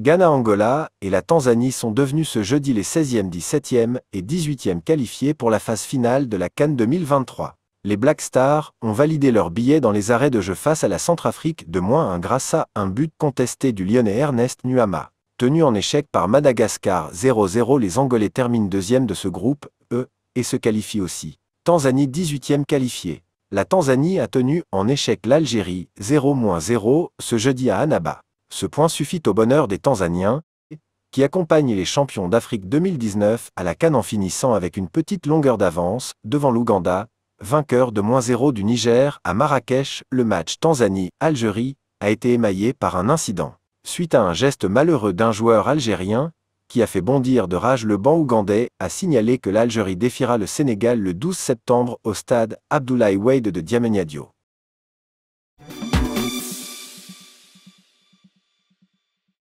Ghana-Angola et la Tanzanie sont devenus ce jeudi les 16e, 17e et 18e qualifiés pour la phase finale de la Cannes 2023. Les Black Stars ont validé leur billet dans les arrêts de jeu face à la Centrafrique de moins 1 grâce à un but contesté du Lyonnais Ernest Nuama. Tenu en échec par Madagascar 0-0, les Angolais terminent deuxième de ce groupe, eux, et se qualifient aussi. Tanzanie 18e qualifiée. La Tanzanie a tenu en échec l'Algérie 0-0 ce jeudi à Annaba. Ce point suffit au bonheur des Tanzaniens, qui accompagnent les champions d'Afrique 2019 à la canne en finissant avec une petite longueur d'avance devant l'Ouganda, vainqueur de moins 0 du Niger à Marrakech. Le match Tanzanie-Algérie a été émaillé par un incident. Suite à un geste malheureux d'un joueur algérien, qui a fait bondir de rage le banc ougandais, a signalé que l'Algérie défiera le Sénégal le 12 septembre au stade Abdoulaye Wade de Diamagnadio.